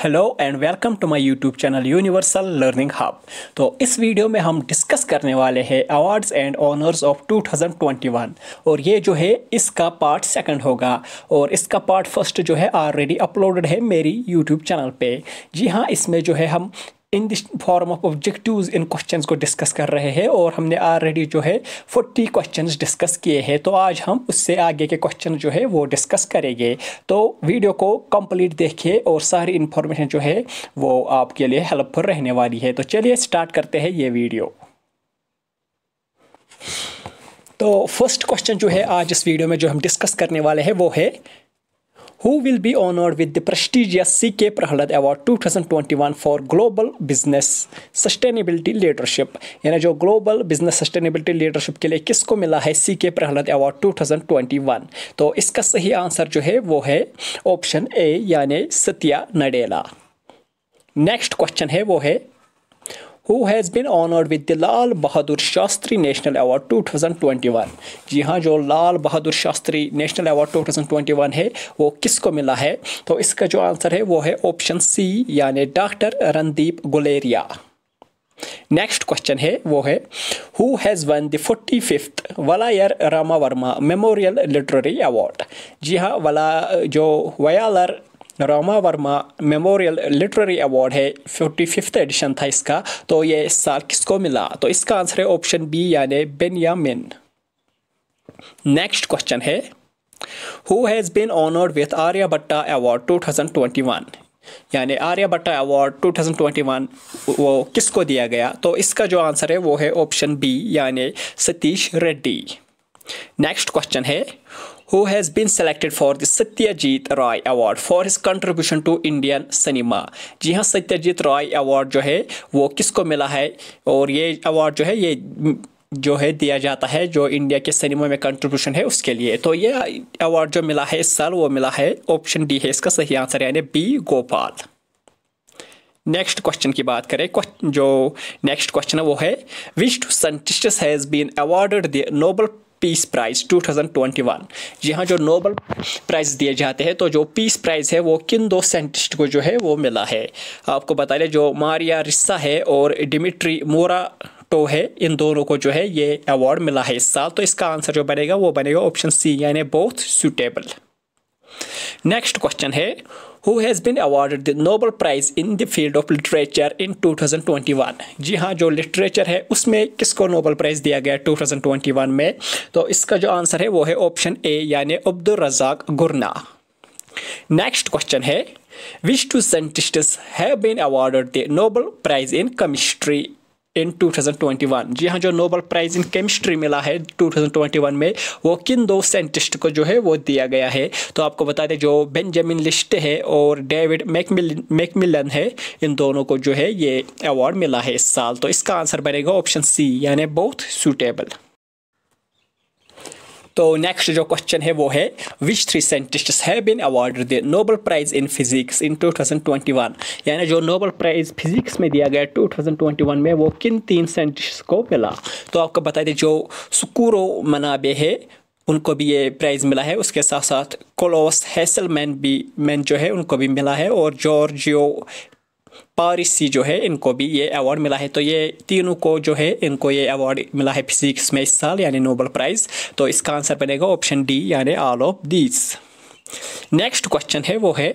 Hello and welcome to my YouTube channel universal learning hub तो इस video में हम डिस्कस करने वाले हैं अवार्ड्स एंड ऑनर्स ऑफ 2021 और ये जो है इसका पार्ट सेकंड होगा और इसका पार्ट फर्स्ट जो है ऑलरेडी अपलोडेड है मेरी यूट्यूब चैनल पे जी हाँ इसमें जो है हम in this form of objectives इन क्वेश्चंस को डिस्कस कर रहे हैं और हमने ऑलरेडी जो है फोर्टी क्वेश्चंस डिस्कस किए हैं तो आज हम उससे आगे के क्वेश्चन जो है वो डिस्कस करेंगे तो वीडियो को कंप्लीट देखिए और सारी इन्फॉर्मेशन जो है वो आपके लिए हेल्पफुल रहने वाली है तो चलिए स्टार्ट करते हैं ये वीडियो तो फर्स्ट क्वेश्चन जो है आज इस वीडियो में जो हम डिस्कस करने वाले हैं वो है who will be honored with the prestigious C.K. Prahlad Award 2021 for Global Business Sustainability Leadership यानी जो Global Business Sustainability Leadership के लिए किसको मिला है C.K. Prahlad Award 2021 तो इसका सही आंसर जो है वो है ऑप्शन ए यानी सत्या नडेला नेक्स्ट क्वेश्चन है वो है who has been honored with the Lal Bahadur Shastri National Award 2021 जी हाँ जो लाल बहादुर शास्त्री नेशनल अवार्ड 2021 है वो किसको मिला है तो इसका जो आंसर है वो है ऑप्शन सी यानी doctor Randeep Guleria next question है वो है who has won the forty fifth Vayalar Rama Varma memorial literary award जी हाँ वला जो Vayalar Rama Varma memorial literary award है फिफ्टी फिफ्थ एडिशन था इसका तो ये इस साल किसको मिला तो इसका आंसर है ऑप्शन बी यानी मिन नेक्स्ट क्वेश्चन है who has been honoured with Aryabhatta award 2021 यानी आर्यभट्टा अवार्ड 2021 वो किसको दिया गया तो इसका जो आंसर है वो है ऑप्शन बी यानी सतीश रेड्डी नेक्स्ट क्वेश्चन है who has been selected for the Satyajit Roy Award for his contribution to Indian cinema. जी हाँ सत्यजीत रॉय अवार्ड जो है वो किसको मिला है और ये अवार्ड जो है ये जो है दिया जाता है जो इंडिया के सिनेमा में कंट्रीब्यूशन है उसके लिए तो ये अवार्ड जो मिला है इस साल वो मिला है ऑप्शन डी है इसका सही आंसर यानी बी गोपाल नेक्स्ट क्वेश्चन की बात करें जो नेक्स्ट क्वेश्चन है वो है which scientist has been awarded the Nobel peace prize 2021 यहाँ जो नोबल प्राइज़ दिए जाते हैं तो जो पीस प्राइज़ है वो किन दो साइंटिस्ट को जो है वो मिला है आपको बता दें जो मारिया रिस्सा है और डिमिट्री मोरा टो तो है इन दोनों को जो है ये अवार्ड मिला है इस साल तो इसका आंसर जो बनेगा वो बनेगा ऑप्शन सी यानी बोथ सूटेबल नेक्स्ट क्वेश्चन है who has been awarded the Nobel prize in the field of literature in 2021 जी हाँ जो लिटरेचर है उसमें किसको नोबल प्राइज़ दिया गया 2021 में तो इसका जो आंसर है वो है ऑप्शन ए यानी अब्दुल रजाक गुरना नेक्स्ट क्वेश्चन है which two scientist have been awarded the Nobel prize in chemistry in 2021 जी हाँ जो नोबल प्राइज़ इन केमिस्ट्री मिला है 2021 में वो किन दो साइंटिस्ट को जो है वो दिया गया है तो आपको बता दें जो बेंजामिन लिस्ट है और डेविड मैकमिल मैकमिलन है इन दोनों को जो है ये अवार्ड मिला है इस साल तो इसका आंसर बनेगा ऑप्शन सी यानी बहुत सूटेबल तो नेक्स्ट जो क्वेश्चन है वो है which three scientist have been awarded the Nobel prize in physics in 2021 यानी जो नोबल प्राइज़ फिजिक्स में दिया गया 2021 में वो किन तीन साइंटिस्ट को मिला तो आपको बता दें जो सुकूरो मनाबे है उनको भी ये प्राइज़ मिला है उसके साथ साथ कोलोस हैसलमैन भी मैन जो है उनको भी मिला है और जॉर्जियो पारिस सी जो है इनको भी ये अवार्ड मिला है तो ये तीनों को जो है इनको ये अवार्ड मिला है फिजिक्स में इस साल यानी नोबल प्राइज़ तो इसका आंसर बनेगा ऑप्शन डी यानी all of these next question है वो है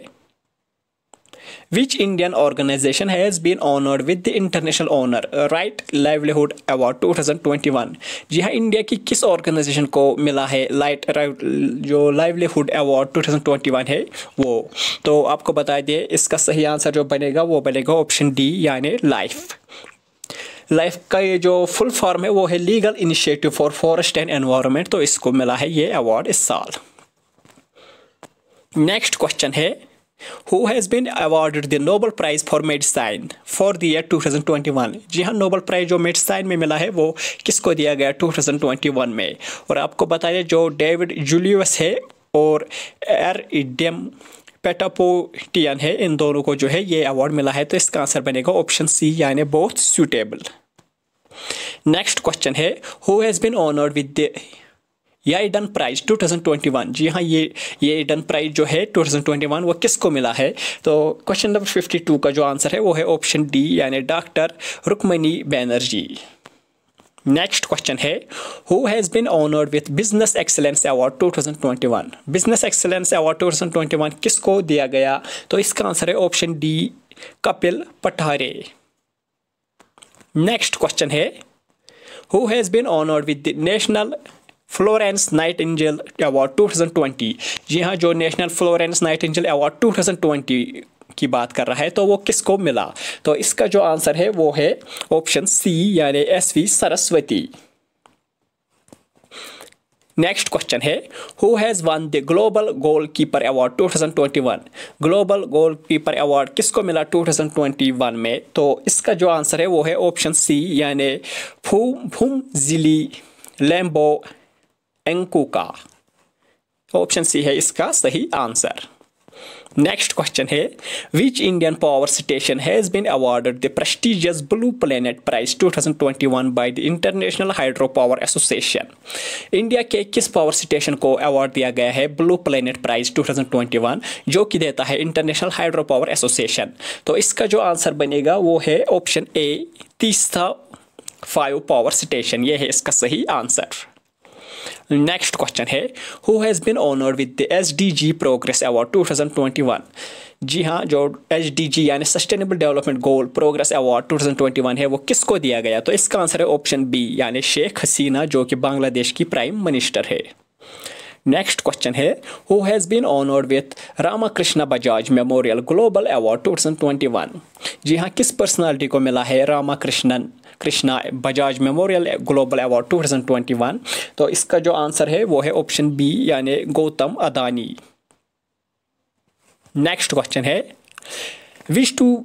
Which Indian organization has been honored with the International Honor uh, Right Livelihood Award 2021? जी हाँ इंडिया की किस ऑर्गेनाइजेशन को मिला है लाइट जो लाइवलीहुड अवार्ड 2021 है वो तो आपको बता दिए इसका सही आंसर जो बनेगा वो बनेगा ऑप्शन डी यानी लाइफ लाइफ का ये जो फुल फॉर्म है वो है legal initiative for forest and environment तो इसको मिला है ये अवार्ड इस साल नेक्स्ट क्वेश्चन है who has been awarded the Nobel prize for medicine for the year 2021 जी हाँ नोबल प्राइज़ जो मेडिसाइन में मिला है वो किसको दिया गया 2021 में और आपको बताया जो डेविड जूलियस है और एर इडियम पेटापोटियन है इन दोनों को जो है ये अवार्ड मिला है तो इसका आंसर बनेगा ऑप्शन सी यानी बहुत सूटेबल नेक्स्ट क्वेश्चन है who has been honoured with the या एडन प्राइज 2021 जी हाँ ये ये एडन प्राइज जो है 2021 वो किसको मिला है तो क्वेश्चन नंबर 52 का जो आंसर है वो है ऑप्शन डी यानी doctor Rukmini Banerjee next question है who has been honoured with business excellence award 2021 business excellence award 2021 किसको दिया गया तो इसका आंसर है option D Kapil Pathare next question है who has been honoured with the national Florence Nightingale award 2020 जी हाँ जो national Florence Nightingale award 2020 की बात कर रहा है तो वो किसको मिला तो इसका जो आंसर है वो है ऑप्शन सी यानी S V Saraswati next question है who has won the global goalkeeper award 2021 global goalkeeper award किसको मिला 2021 में तो इसका जो आंसर है वो है ऑप्शन सी यानी फूम फूम जिली लैम्बो एंकोका ऑप्शन सी है इसका सही आंसर नेक्स्ट क्वेश्चन है which Indian power station has been awarded the prestigious blue planet prize 2021 by the international hydro power association India के किस पावर स्टेशन को अवार्ड दिया गया है ब्लू प्लेनेट प्राइज 2021 जो कि देता है इंटरनेशनल हाइड्रो पावर एसोसिएशन तो इसका जो आंसर बनेगा वो है option A Teesta five power station ये है इसका सही आंसर नेक्स्ट क्वेश्चन है who has been honoured with the S D G progress award two thousand twenty one जी हाँ जो एच डी जी यानी sustainable development goal progress award won है वो किसको दिया गया तो इसका आंसर है ऑप्शन बी यानी शेख हसीना जो कि बांग्लादेश की प्राइम मिनिस्टर है नेक्स्ट क्वेश्चन है who has been honoured with Krishna Bajaj memorial global award two thousand twenty one जी हाँ किस पर्सनैलिटी को मिला है Ramakrishnan Krishna Bajaj memorial global award 2021 तो इसका जो आंसर है वो है ऑप्शन बी यानी गौतम अदानी नेक्स्ट क्वेश्चन है which two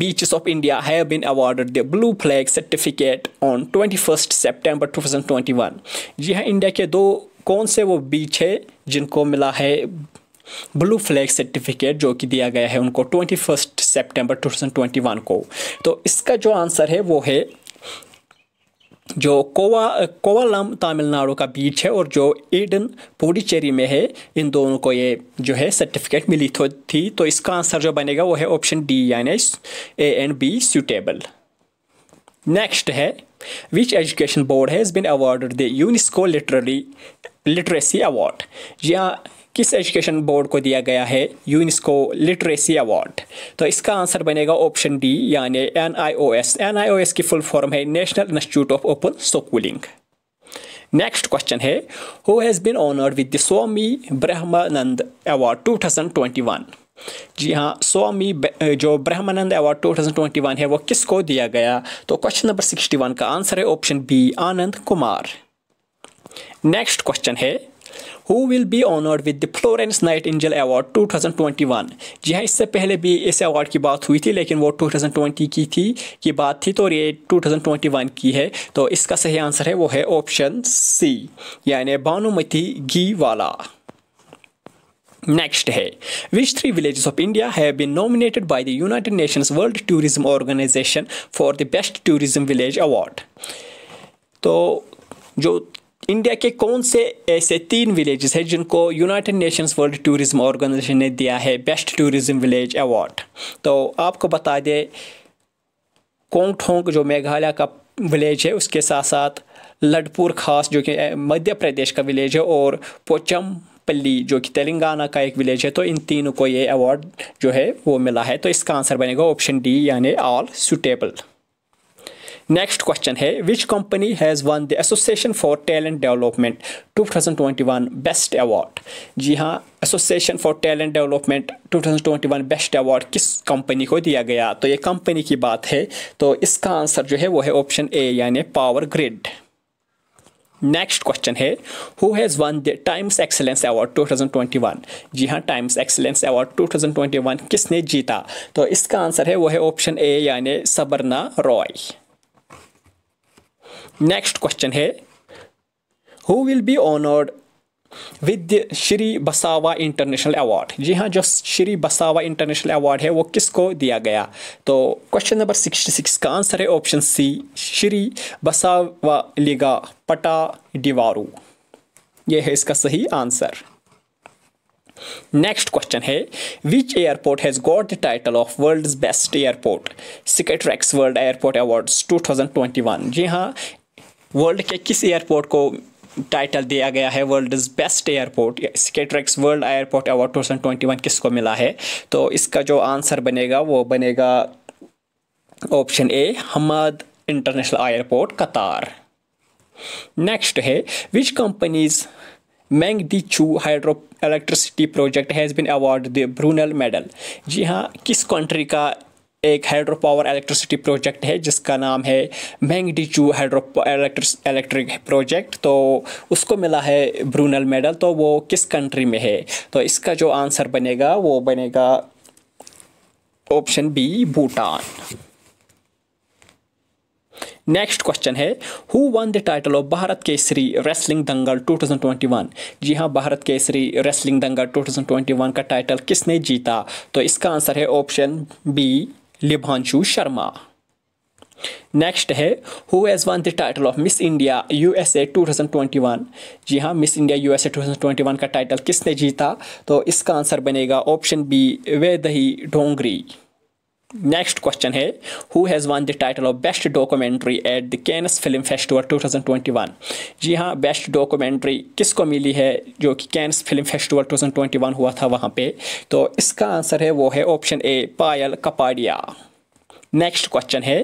beaches of India have been awarded the Blue Flag Certificate on 21st September 2021. जी हाँ इंडिया के दो कौन से वो बीच है जिनको मिला है ब्लू फ्लैग सर्टिफिकेट जो कि दिया गया है उनको थाउजेंड सितंबर 2021 को तो इसका जो आंसर है वो है जो कोवा कोवालम तमिलनाडु का बीच है और जो एडन पुडुचेरी में है इन दोनों को ये जो है सर्टिफिकेट मिली थी तो इसका आंसर जो बनेगा वो है ऑप्शन डी यानी A and B suitable next है which education board has been awarded the UNESCO literally literacy award या किस एजुकेशन बोर्ड को दिया गया है यूनिस्को लिटरेसी अवार्ड तो इसका आंसर बनेगा ऑप्शन डी यानी N I O S N I O S की फुल फॉर्म है national institute of open schooling next question है who has been honoured with the Swami Brahmananda award 2021 जी हाँ स्वामी जो ब्रह्मानंद अवार्ड 2021 है वो किसको दिया गया तो क्वेश्चन नंबर 61 का आंसर है option B Anand Kumar next question है who will be honoured with the Florence Nightingale award 2021 जी हाँ इससे पहले भी इस अवार्ड की बात हुई थी लेकिन वो 2020 की थी की बात थी तो ये 2021 की है तो इसका सही आंसर है वो है ऑप्शन सी यानी भानुमति घी वाला नेक्स्ट है which three villages of India have been nominated by the United Nations World Tourism Organization for the best tourism village award तो जो इंडिया के कौन से ऐसे तीन विलेजेस हैं जिनको United Nations World Tourism Organization ने दिया है बेस्ट टूरिज्म विलेज अवार्ड तो आपको बता दें कोंगठोंग जो मेघालय का विलेज है उसके साथ साथ लडपुर खास जो कि मध्य प्रदेश का विलेज है और पोचम पल्ली जो कि तेलंगाना का एक विलेज है तो इन तीनों को ये अवार्ड जो है वो मिला है तो इसका आंसर बनेगा ऑप्शन डी यानी ऑल सुटेबल नेक्स्ट क्वेश्चन है which company has won the association for talent development 2021 best award जी हाँ association for talent development 2021 best award किस कंपनी को दिया गया तो ये कंपनी की बात है तो इसका आंसर जो है वो है ऑप्शन ए यानी पावर ग्रिड नेक्स्ट क्वेश्चन है who has won the Times excellence award 2021 जी हाँ टाइम्स एक्सेलेंस अवार्ड 2021 किसने जीता तो इसका आंसर है वो है ऑप्शन ए यानी सबरना रॉय नेक्स्ट क्वेश्चन है who will be honoured with Shri Basava international award जी हाँ जो श्री बसावा इंटरनेशनल अवार्ड है वो किसको दिया गया तो क्वेश्चन नंबर सिक्सटी सिक्स का आंसर है ऑप्शन सी श्री बसावा लिगा पटा डिवारू ये है इसका सही आंसर नेक्स्ट क्वेश्चन है which airport has got the title of world best airport Skytrax world airport awards 2021 जी हाँ वर्ल्ड के किस एयरपोर्ट को टाइटल दिया गया है world best airport Skytrax world airport award two thousand twenty one किसको मिला है तो इसका जो आंसर बनेगा वो बनेगा option A Hamad international airport Qatar next है which companies Mangdechhu hydro electricity project has been award the Brunel medal जी हाँ किस कंट्री का एक हाइड्रो पावर इलेक्ट्रिसिटी प्रोजेक्ट है जिसका नाम है मैंगडीचू हाइड्रो इलेक्ट्रिक प्रोजेक्ट तो उसको मिला है ब्रूनल मेडल तो वो किस कंट्री में है तो इसका जो आंसर बनेगा वो बनेगा option B Bhutan next question है who won the title of Bharat Kesari wrestling dangal 2021 जी हाँ भारत केसरी रेसलिंग दंगल 2021 का टाइटल किसने जीता तो इसका आंसर है option B Libhanshu Sharma next है who has won the title of Miss India U S A two thousand twenty one जी हाँ Miss India U S A two thousand twenty one का टाइटल किसने जीता तो इसका आंसर बनेगा option B Vaidehi Dongre next question है who has won the title of best documentary at the Cannes film festival 2021 जी हाँ बेस्ट डॉक्यूमेंट्री किसको मिली है जो कि कैनस फिल्म फेस्टिवल 2021 हुआ था वहाँ पे तो इसका आंसर है वो है option A Payal Kapadia next question है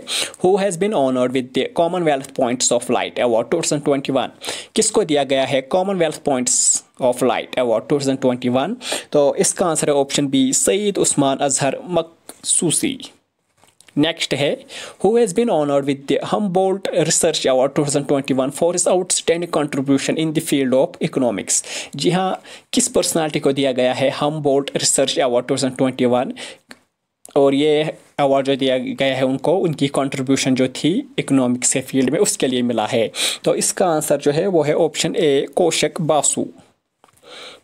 who has been honoured with the Commonwealth points of light award 2021 किसको दिया गया है Commonwealth points of light award 2021 तो इसका आंसर है option B Syed Usman Azhar Maqsusi next है who has been honoured with Humboldt research award 2021 for is outstanding contribution in the field of economics जी हाँ किस पर्सनालिटी को दिया गया है हम बोल्ट रिसर्च अवार्ड 2021 और ये अवार्ड जो दिया गया है उनको उनकी कंट्रीब्यूशन जो थी इकोनॉमिक्स के फील्ड में उसके लिए मिला है तो इसका आंसर जो है वो है option A Kaushik Basu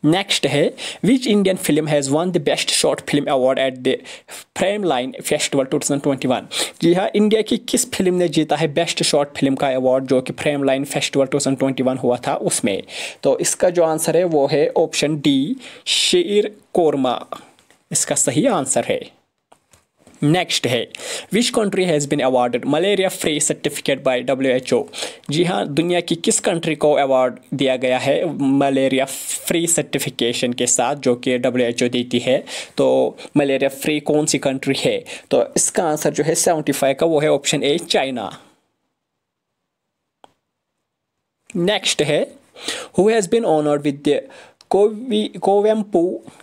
next है which Indian film has won the best short film award at the Frameline festival 2021 जी हाँ इंडिया की किस फिल्म ने जीता है बेस्ट शॉर्ट फिल्म का अवार्ड जो कि फ्रेम लाइन फेस्टिवल 2021 हुआ था उसमें तो इसका जो आंसर है वो है ऑप्शन डी शेर कोरमा इसका सही आंसर है नेक्स्ट है which country has been awarded malaria free certificate by WHO जी हाँ दुनिया की किस कंट्री को अवार्ड दिया गया है मलेरिया फ्री सर्टिफिकेशन के साथ जो कि डब्ल्यूएचओ देती है तो मलेरिया फ्री कौन सी कंट्री है तो इसका आंसर जो है सेवेंटी फाइव का वो है ऑप्शन ए चाइना नेक्स्ट है who has been honoured with the कोवी कोवेम्पो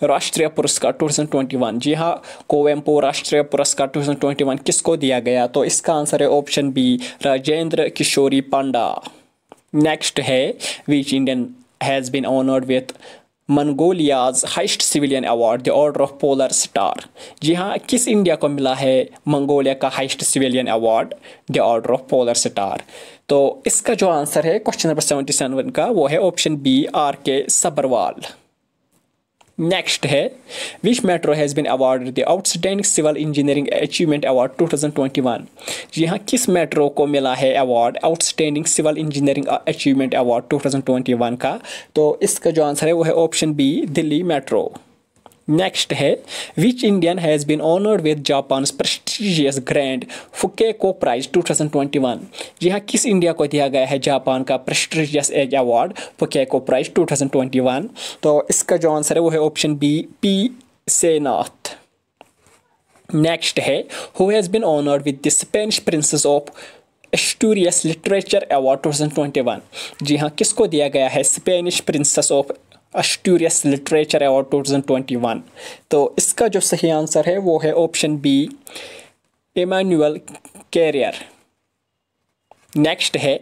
राष्ट्रीय पुरस्कार 2021 जी हाँ कोवेम्पो राष्ट्रीय पुरस्कार 2021 किसको दिया गया तो इसका आंसर है option B Rajendra Kishori Panda next है which Indian has been honoured with Mongolia's highest civilian award the Order of Polar Star जी हाँ किस इंडिया को मिला है मंगोलिया का highest civilian award the Order of Polar Star तो इसका जो आंसर है क्वेश्चन नंबर सेवेंटी सेवन का वो है option B R K Sabharwal next है which metro has been award the outstanding civil engineering achievement award 2021 यहाँ किस मेट्रो को मिला है award outstanding civil engineering achievement award 2021 का तो इसका जो आंसर है वो है option B Delhi metro next है which Indian has been honoured with Japan prestigious grand Fukuoka prize 2021 जी हाँ किस इंडिया को दिया गया है जापान का prestigious as award Fukuoka prize 2021 तो इसका जो आंसर है वो है option B P Sainath next है who has been honoured with the Spanish Princess of Asturias literature award 2021 जी हाँ किसको दिया गया है Spanish Princess of Asturias literature award one तो इसका जो सही आंसर है वो है option B Emmanuel Carrère next है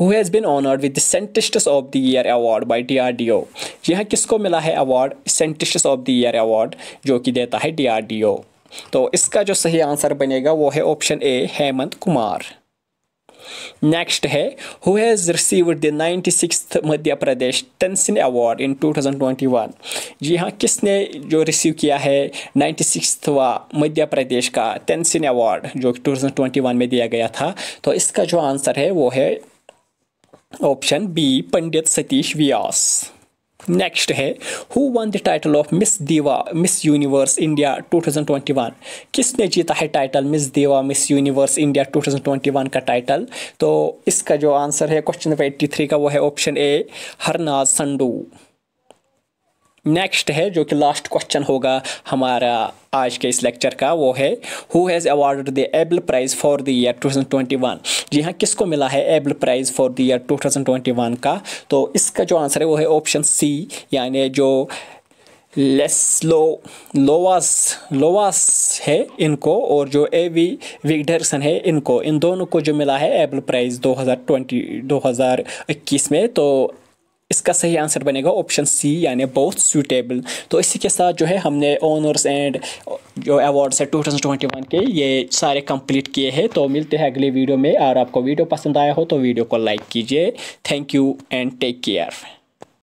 who has been honoured with the scientists of the year award D ओ यह किसको मिला है award scientist of the year award जो कि देता है डी डी आर ओ तो इसका जो सही आंसर बनेगा वो है option A Hemant Kumar next है who has received the ninety six Madhya Pradesh Tansen award in 2021 जी हाँ किसने जो रिसीव किया है नाइन्टी सिक्सवा मध्य प्रदेश का टेंसिन अवार्ड जो ट्वेंटी 2021 में दिया गया था तो इसका जो आंसर है वो है option B Pandit Satish Vyas next है who won the title of Miss Diva Miss Universe India 2021 किसने जीता है title Miss Diva Miss Universe India 2021 का टाइटल तो इसका जो आंसर है क्वेश्चन नंबर 83 का वो है option A Harnaaz Sandhu next है जो कि लास्ट क्वेश्चन होगा हमारा आज के इस लेक्चर का वो है who has awarded the Abel prize for the year 2021 जी हाँ किसको मिला है Abel prize for the year 2021 का तो इसका जो आंसर है वो है ऑप्शन सी यानी जो लेस लो लोवास लोवास है इनको और जो ए वी विगडरसन है इनको इन दोनों को जो मिला है एबल प्राइज़ 2020 2021 में तो इसका सही आंसर बनेगा ऑप्शन सी यानी बहुत सूटेबल तो इसी के साथ जो है हमने ऑनर्स एंड जो अवार्ड्स है 2021 के ये सारे कंप्लीट किए हैं तो मिलते हैं अगले वीडियो में और आपको वीडियो पसंद आया हो तो वीडियो को लाइक कीजिए thank you and take care